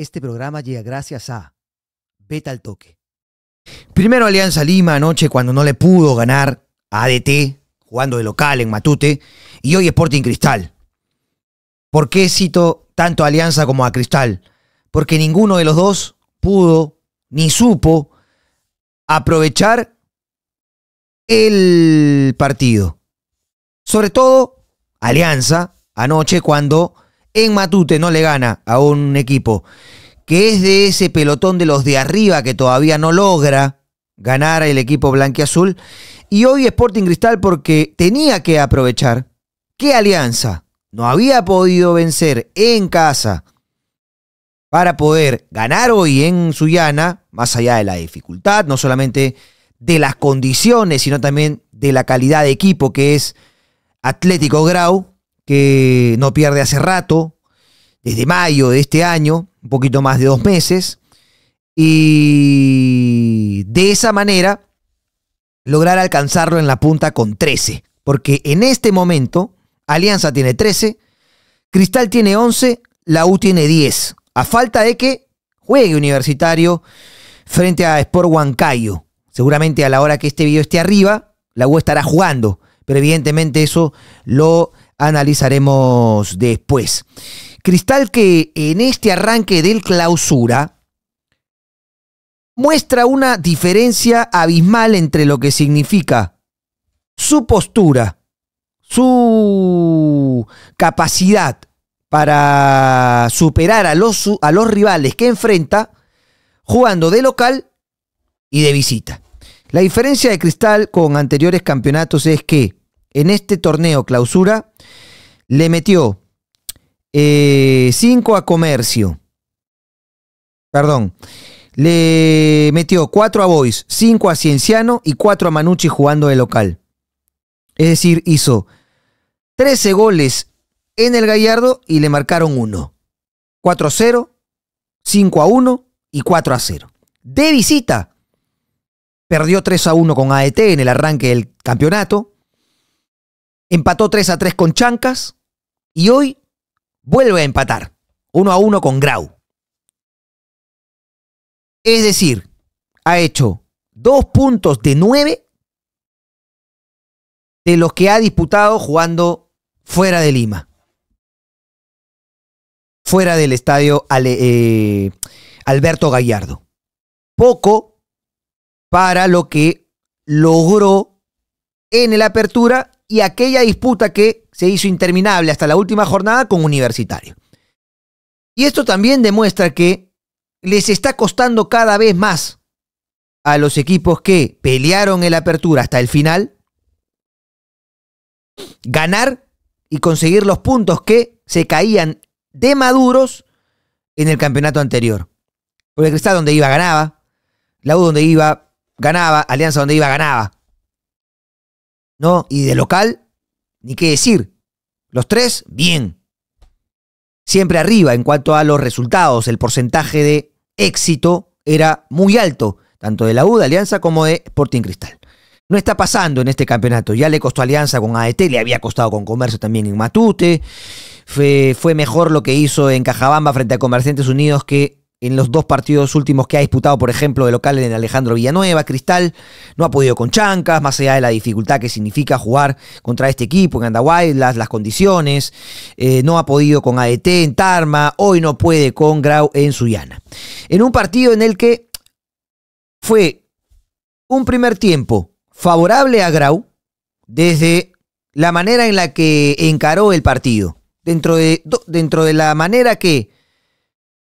Este programa llega gracias a Beta al Toque. Primero Alianza Lima anoche cuando no le pudo ganar a ADT, jugando de local en Matute, y hoy Sporting Cristal. ¿Por qué cito tanto a Alianza como a Cristal? Porque ninguno de los dos pudo ni supo aprovechar el partido. Sobre todo Alianza anoche cuando en Matute no le gana a un equipo que es de ese pelotón de los de arriba que todavía no logra ganar el equipo blanquiazul. Y hoy Sporting Cristal porque tenía que aprovechar qué Alianza no había podido vencer en casa para poder ganar hoy en Sullana, más allá de la dificultad, no solamente de las condiciones, sino también de la calidad de equipo que es Atlético Grau, que no pierde hace rato, desde mayo de este año, un poquito más de dos meses, y de esa manera lograr alcanzarlo en la punta con 13, porque en este momento Alianza tiene 13, Cristal tiene 11, la U tiene 10, a falta de que juegue Universitario frente a Sport Huancayo. Seguramente a la hora que este video esté arriba, la U estará jugando, pero evidentemente eso lo analizaremos después. Cristal que en este arranque del clausura muestra una diferencia abismal entre lo que significa su postura, su capacidad para superar a los, a los rivales que enfrenta, jugando de local y de visita. La diferencia de Cristal con anteriores campeonatos es que en este torneo clausura le metió 5 eh, a Comercio. Perdón. Le metió 4 a Boys, 5 a Cienciano y 4 a Manucci jugando de local. Es decir, hizo 13 goles en el Gallardo y le marcaron 1. 4 a 0, 5 a 1 y 4 a 0. De visita, perdió 3 a 1 con AET en el arranque del campeonato. Empató 3 a 3 con Chancas y hoy vuelve a empatar 1 a 1 con Grau. Es decir, ha hecho 2 puntos de 9 de los que ha disputado jugando fuera de Lima. Fuera del estadio eh, Alberto Gallardo. Poco para lo que logró en la apertura y aquella disputa que se hizo interminable hasta la última jornada con Universitario. Y esto también demuestra que les está costando cada vez más a los equipos que pelearon en la apertura hasta el final ganar y conseguir los puntos que se caían de maduros en el campeonato anterior. Porque Cristal donde iba ganaba, la U donde iba ganaba, Alianza donde iba ganaba. ¿no? Y de local, ni qué decir. Los tres, bien. Siempre arriba en cuanto a los resultados. El porcentaje de éxito era muy alto, tanto de la U, de Alianza, como de Sporting Cristal. No está pasando en este campeonato. Ya le costó alianza con AET, le había costado con Comercio también en Matute. Fue, fue mejor lo que hizo en Cajabamba frente a Comerciantes Unidos que en los dos partidos últimos que ha disputado, por ejemplo, de local en Alejandro Villanueva, Cristal no ha podido con Chancas, más allá de la dificultad que significa jugar contra este equipo en Andahuaylas, las, condiciones, eh, no ha podido con ADT en Tarma, hoy no puede con Grau en Suyana. En un partido en el que fue un primer tiempo favorable a Grau desde la manera en la que encaró el partido, dentro de, dentro de la manera que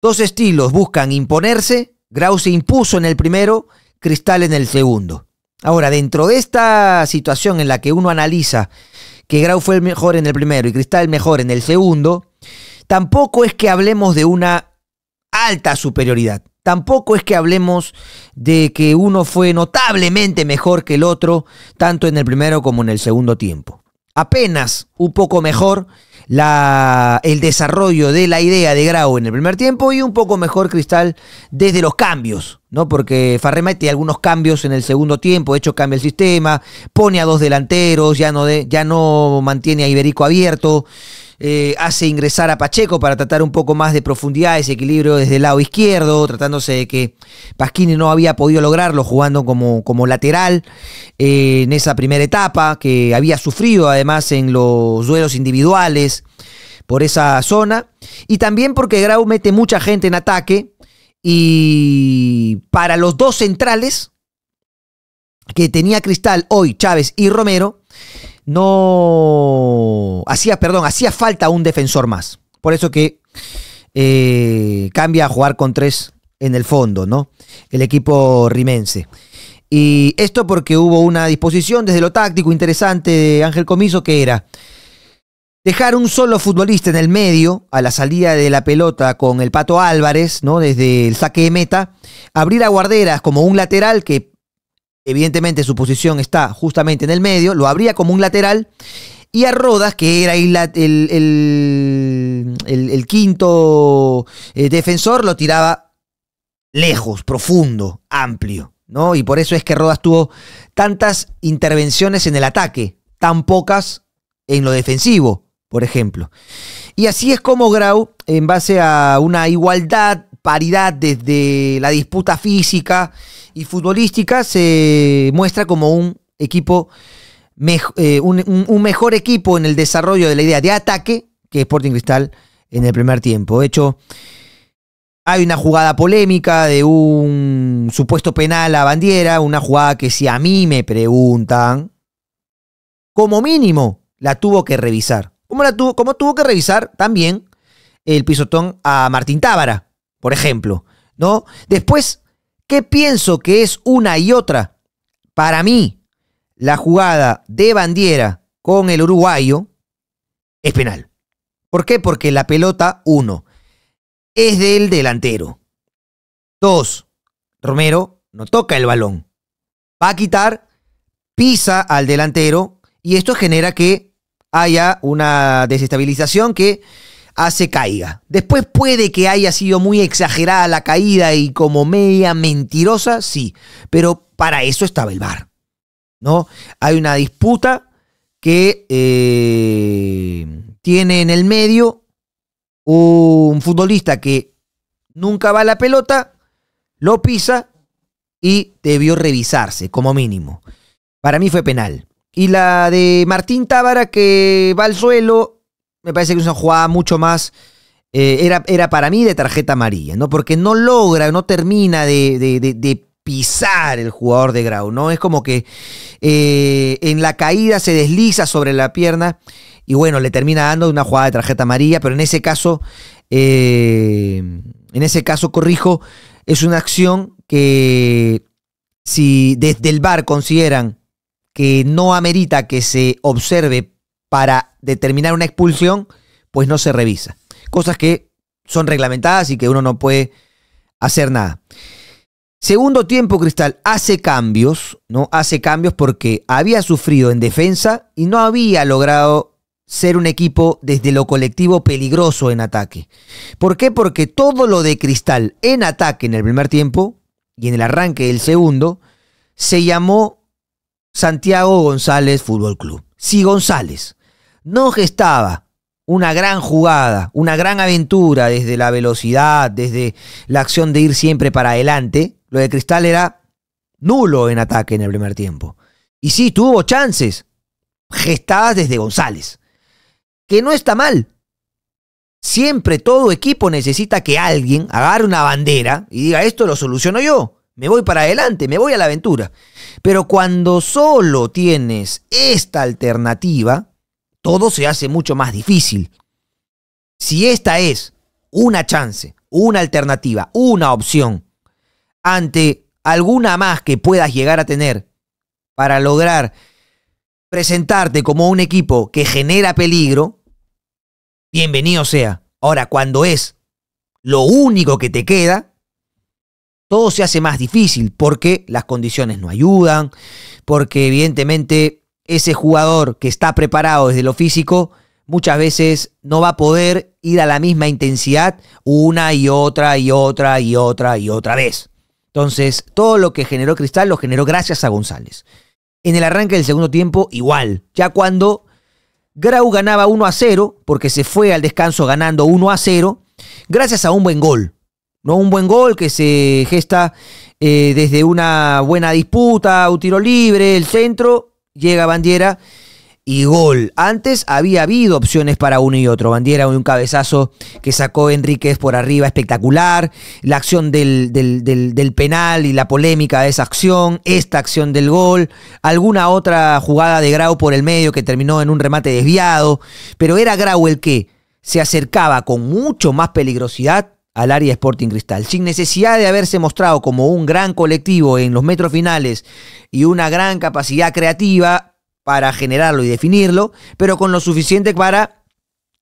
Dos estilos buscan imponerse, Grau se impuso en el primero, Cristal en el segundo. Ahora, dentro de esta situación en la que uno analiza que Grau fue el mejor en el primero y Cristal mejor en el segundo, tampoco es que hablemos de una alta superioridad. Tampoco es que hablemos de que uno fue notablemente mejor que el otro, tanto en el primero como en el segundo tiempo. Apenas un poco mejor la, el desarrollo de la idea de Grau en el primer tiempo y un poco mejor Cristal desde los cambios, ¿no? Porque farremete tiene algunos cambios en el segundo tiempo, de hecho cambia el sistema, pone a dos delanteros, ya no, de, ya no mantiene a Iberico abierto. Eh, hace ingresar a Pacheco para tratar un poco más de profundidad, ese equilibrio desde el lado izquierdo, tratándose de que Pasquini no había podido lograrlo jugando como, como lateral eh, en esa primera etapa, que había sufrido además en los duelos individuales por esa zona, y también porque Grau mete mucha gente en ataque, y para los dos centrales que tenía Cristal hoy, Chávez y Romero, no hacía, perdón, hacía falta un defensor más. Por eso que eh, cambia a jugar con tres en el fondo, ¿no? El equipo rimense. Y esto porque hubo una disposición desde lo táctico interesante de Ángel Comiso que era dejar un solo futbolista en el medio a la salida de la pelota con el Pato Álvarez, ¿no? Desde el saque de meta, abrir a Guarderas como un lateral que evidentemente su posición está justamente en el medio, lo abría como un lateral. Y a Rodas, que era el, quinto eh, defensor, lo tiraba lejos, profundo, amplio. ¿no? Y por eso es que Rodas tuvo tantas intervenciones en el ataque, tan pocas en lo defensivo, por ejemplo. Y así es como Grau, en base a una igualdad paridad desde la disputa física y futbolística se muestra como un equipo, eh, un, mejor equipo en el desarrollo de la idea de ataque que Sporting Cristal en el primer tiempo. De hecho, hay una jugada polémica de un supuesto penal a Bandiera, una jugada que si a mí me preguntan, como mínimo la tuvo que revisar. Como, la tuvo, como tuvo que revisar también el pisotón a Martín Tábara, por ejemplo, ¿no? Después, ¿qué pienso que es una y otra? Para mí, la jugada de Bandiera con el uruguayo es penal. ¿Por qué? Porque la pelota, uno, es del delantero. Dos, Romero no toca el balón. Va a quitar, pisa al delantero y esto genera que haya una desestabilización que hace caiga. Después puede que haya sido muy exagerada la caída y como media mentirosa, sí, pero para eso estaba el bar. ¿no? Hay una disputa que eh, tiene en el medio un futbolista que nunca va a la pelota, lo pisa y debió revisarse como mínimo. Para mí fue penal. Y la de Martín Tábara que va al suelo me parece que es una jugada mucho más. Eh, era, era, para mí de tarjeta amarilla, ¿no? Porque no logra, no termina de, pisar el jugador de Grau, ¿no? Es como que eh, en la caída se desliza sobre la pierna y bueno, le termina dando una jugada de tarjeta amarilla, pero en ese caso, eh, en ese caso, corrijo, es una acción que si desde el bar consideran que no amerita que se observe para determinar una expulsión, pues no se revisa. Cosas que son reglamentadas y que uno no puede hacer nada. Segundo tiempo, Cristal hace cambios, ¿no? Hace cambios porque había sufrido en defensa y no había logrado ser un equipo desde lo colectivo peligroso en ataque. ¿Por qué? Porque todo lo de Cristal en ataque en el primer tiempo y en el arranque del segundo se llamó Santiago González Fútbol Club. Sí González no gestaba una gran jugada, una gran aventura desde la velocidad, desde la acción de ir siempre para adelante, lo de Cristal era nulo en ataque en el primer tiempo. Y sí, tuvo chances gestadas desde González, que no está mal. Siempre todo equipo necesita que alguien agarre una bandera y diga, esto lo soluciono yo, me voy para adelante, me voy a la aventura. Pero cuando solo tienes esta alternativa, todo se hace mucho más difícil. Si esta es una chance, una alternativa, una opción ante alguna más que puedas llegar a tener para lograr presentarte como un equipo que genera peligro, bienvenido sea. Ahora, cuando es lo único que te queda, todo se hace más difícil porque las condiciones no ayudan, porque evidentemente ese jugador que está preparado desde lo físico muchas veces no va a poder ir a la misma intensidad una y otra y otra y otra y otra vez. Entonces, todo lo que generó Cristal lo generó gracias a González. En el arranque del segundo tiempo, igual, ya cuando Grau ganaba 1 a 0, porque se fue al descanso ganando 1 a 0, gracias a un buen gol. ¿no? Un buen gol que se gesta eh, desde una buena disputa, un tiro libre, el centro, llega Bandiera y gol. Antes había habido opciones para uno y otro. Bandiera un cabezazo que sacó Enríquez por arriba, espectacular. La acción del, del, del, penal y la polémica de esa acción. Esta acción del gol. Alguna otra jugada de Grau por el medio que terminó en un remate desviado. Pero era Grau el que se acercaba con mucho más peligrosidad al área Sporting Cristal. Sin necesidad de haberse mostrado como un gran colectivo en los metros finales y una gran capacidad creativa para generarlo y definirlo, pero con lo suficiente para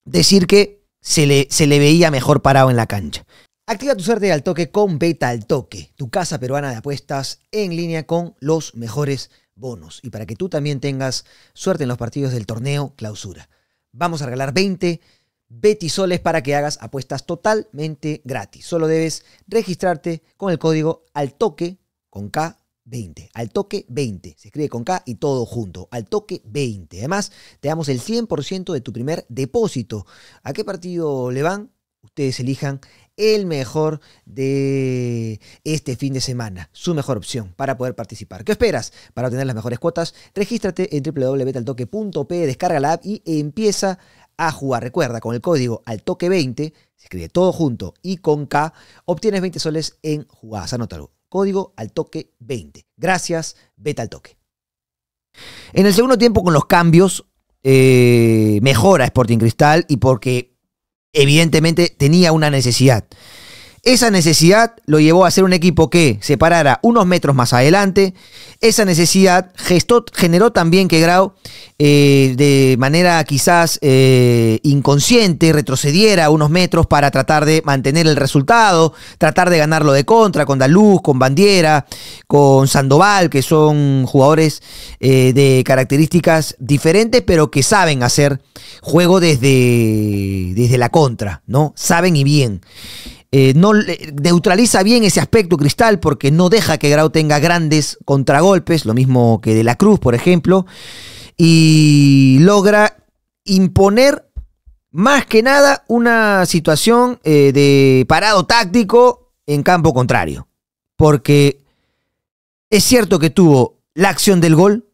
decir que se le, se le veía mejor parado en la cancha. Activa tu suerte al toque con Beta al Toque, tu casa peruana de apuestas en línea con los mejores bonos y para que tú también tengas suerte en los partidos del torneo clausura. Vamos a regalar 20 Betisoles para que hagas apuestas totalmente gratis. Solo debes registrarte con el código al toque con K 20. Al toque 20. Se escribe con K y todo junto. Al toque 20. Además, te damos el 100% de tu primer depósito. ¿A qué partido le van? Ustedes elijan el mejor de este fin de semana, su mejor opción para poder participar. ¿Qué esperas? Para obtener las mejores cuotas, regístrate en www.altoque.p, descarga la app y empieza a jugar. Recuerda, con el código al toque 20, se escribe todo junto y con K, obtienes 20 soles en jugadas. Anótalo. Código al toque 20. Gracias, beta al toque. En el segundo tiempo, con los cambios, eh, mejora Sporting Cristal y porque evidentemente tenía una necesidad. Esa necesidad lo llevó a ser un equipo que se parara unos metros más adelante. Esa necesidad generó también que Grau, eh, de manera quizás eh, inconsciente, retrocediera unos metros para tratar de mantener el resultado, tratar de ganarlo de contra con Daluz, con Bandiera, con Sandoval, que son jugadores eh, de características diferentes, pero que saben hacer juego desde, desde la contra, ¿no? Saben y bien. Eh, no neutraliza bien ese aspecto Cristal porque no deja que Grau tenga grandes contragolpes, lo mismo que de la Cruz, por ejemplo, y logra imponer más que nada una situación eh, de parado táctico en campo contrario, porque es cierto que tuvo la acción del gol,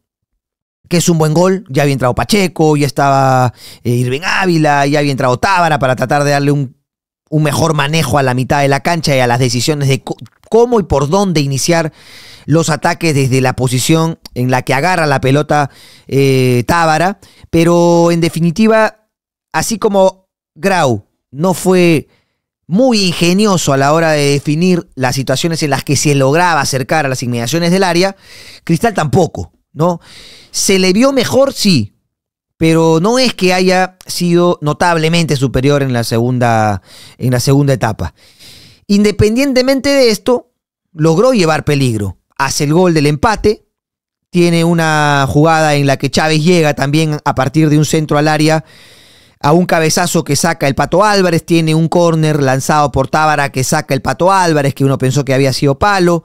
que es un buen gol. Ya había entrado Pacheco, ya estaba eh, Irving Ávila, ya había entrado Tábara para tratar de darle un un mejor manejo a la mitad de la cancha y a las decisiones de cómo y por dónde iniciar los ataques desde la posición en la que agarra la pelota eh, Tábara. Pero en definitiva, así como Grau no fue muy ingenioso a la hora de definir las situaciones en las que se lograba acercar a las inmediaciones del área, Cristal tampoco, ¿no? ¿Se le vio mejor? Sí, pero no es que haya sido notablemente superior en la segunda, en la segunda etapa. Independientemente de esto, logró llevar peligro. Hace el gol del empate, tiene una jugada en la que Chávez llega también a partir de un centro al área a un cabezazo que saca el Pato Álvarez, tiene un córner lanzado por Tábara que saca el Pato Álvarez, que uno pensó que había sido palo.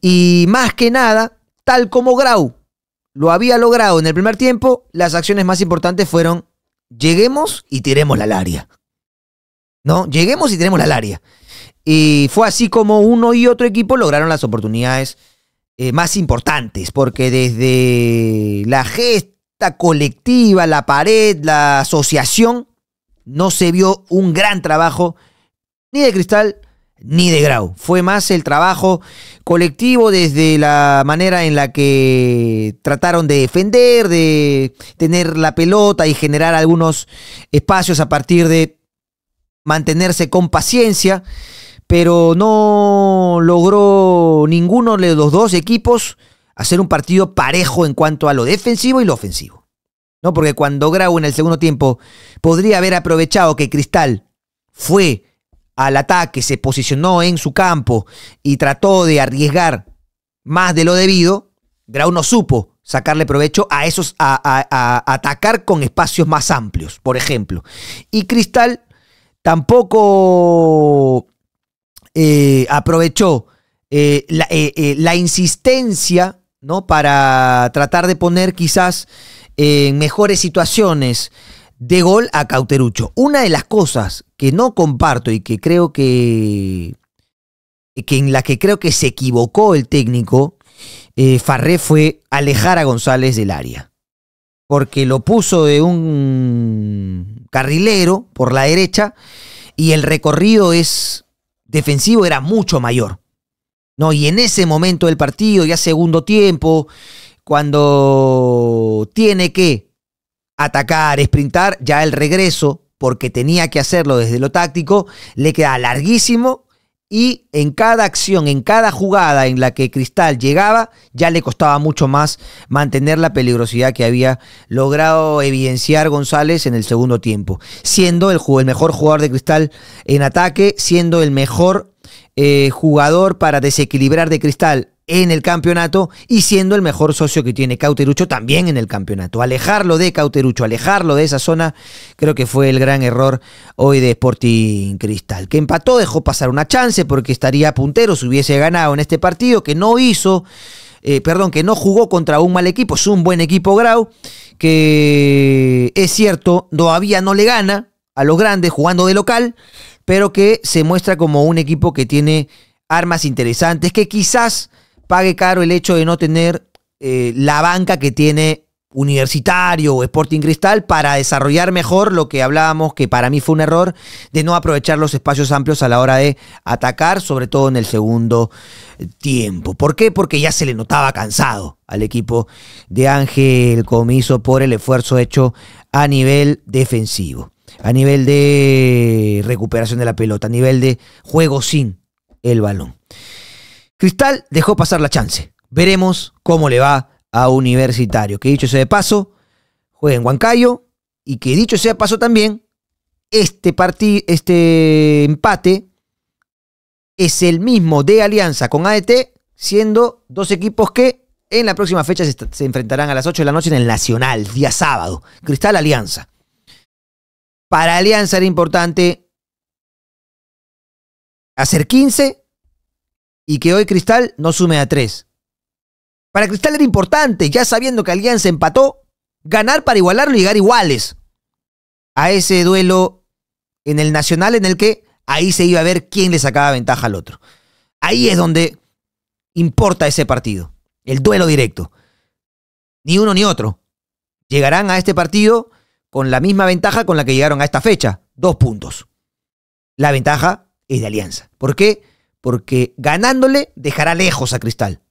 Y más que nada, tal como Grau, lo había logrado en el primer tiempo, las acciones más importantes fueron lleguemos y tiremos la laria. ¿No? Lleguemos y tiremos la laria. Y fue así como uno y otro equipo lograron las oportunidades eh, más importantes, porque desde la gesta colectiva, la pared, la asociación, no se vio un gran trabajo ni de Cristal ni de Grau. Fue más el trabajo colectivo desde la manera en la que trataron de defender, de tener la pelota y generar algunos espacios a partir de mantenerse con paciencia, pero no logró ninguno de los dos equipos hacer un partido parejo en cuanto a lo defensivo y lo ofensivo. ¿No? Porque cuando Grau en el segundo tiempo podría haber aprovechado que Cristal fue al ataque, se posicionó en su campo y trató de arriesgar más de lo debido, Grau no supo sacarle provecho a esos, a, atacar con espacios más amplios, por ejemplo. Y Cristal tampoco eh, aprovechó eh, eh, la, insistencia ¿no? para tratar de poner quizás en mejores situaciones de gol a Cauterucho. Una de las cosas que no comparto y que creo que, que en la que creo que se equivocó el técnico eh, Farré fue alejar a González del área. Porque lo puso de un carrilero por la derecha y el recorrido es defensivo era mucho mayor. ¿no? Y en ese momento del partido, ya segundo tiempo, cuando tiene que atacar, sprintar, ya el regreso porque tenía que hacerlo desde lo táctico, le queda larguísimo y en cada acción, en cada jugada en la que Cristal llegaba, ya le costaba mucho más mantener la peligrosidad que había logrado evidenciar González en el segundo tiempo, siendo el, mejor jugador de Cristal en ataque, siendo el mejor eh, jugador para desequilibrar de Cristal en el campeonato y siendo el mejor socio que tiene Cauterucho también en el campeonato. Alejarlo de Cauterucho, alejarlo de esa zona, creo que fue el gran error hoy de Sporting Cristal, que empató, dejó pasar una chance porque estaría puntero si hubiese ganado en este partido, que no hizo. Eh, perdón, que no jugó contra un mal equipo, es un buen equipo Grau, que es cierto, todavía no le gana a los grandes jugando de local, pero que se muestra como un equipo que tiene armas interesantes, que quizás pague caro el hecho de no tener eh, la banca que tiene Universitario o Sporting Cristal para desarrollar mejor lo que hablábamos, que para mí fue un error, de no aprovechar los espacios amplios a la hora de atacar, sobre todo en el segundo eh, tiempo. ¿Por qué? Porque ya se le notaba cansado al equipo de Ángel Comiso por el esfuerzo hecho a nivel defensivo, a nivel de recuperación de la pelota, a nivel de juego sin el balón. Cristal dejó pasar la chance. Veremos cómo le va a Universitario. Que dicho sea de paso, juega en Huancayo y que dicho sea de paso también, este, este empate es el mismo de alianza con AET, siendo dos equipos que en la próxima fecha se, se enfrentarán a las 8 de la noche en el Nacional, día sábado. Cristal Alianza. Para Alianza era importante hacer 15 y que hoy Cristal no sume a tres. Para Cristal era importante, ya sabiendo que Alianza empató, ganar para igualarlo y llegar iguales a ese duelo en el Nacional en el que ahí se iba a ver quién le sacaba ventaja al otro. Ahí es donde importa ese partido, el duelo directo. Ni uno ni otro. Llegarán a este partido con la misma ventaja con la que llegaron a esta fecha, dos puntos. La ventaja es de Alianza. ¿Por qué? porque ganándole dejará lejos a Cristal.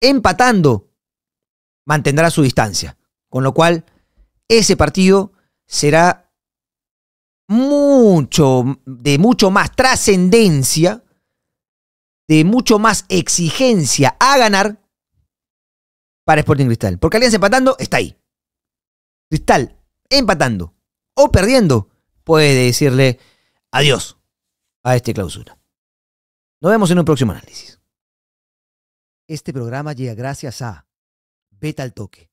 Empatando, mantendrá su distancia. Con lo cual, ese partido será mucho, de mucho más trascendencia, de mucho más exigencia a ganar para Sporting Cristal. Porque Alianza empatando está ahí. Cristal empatando o perdiendo puede decirle adiós a este clausura. Nos vemos en un próximo análisis. Este programa llega gracias a Beta al Toque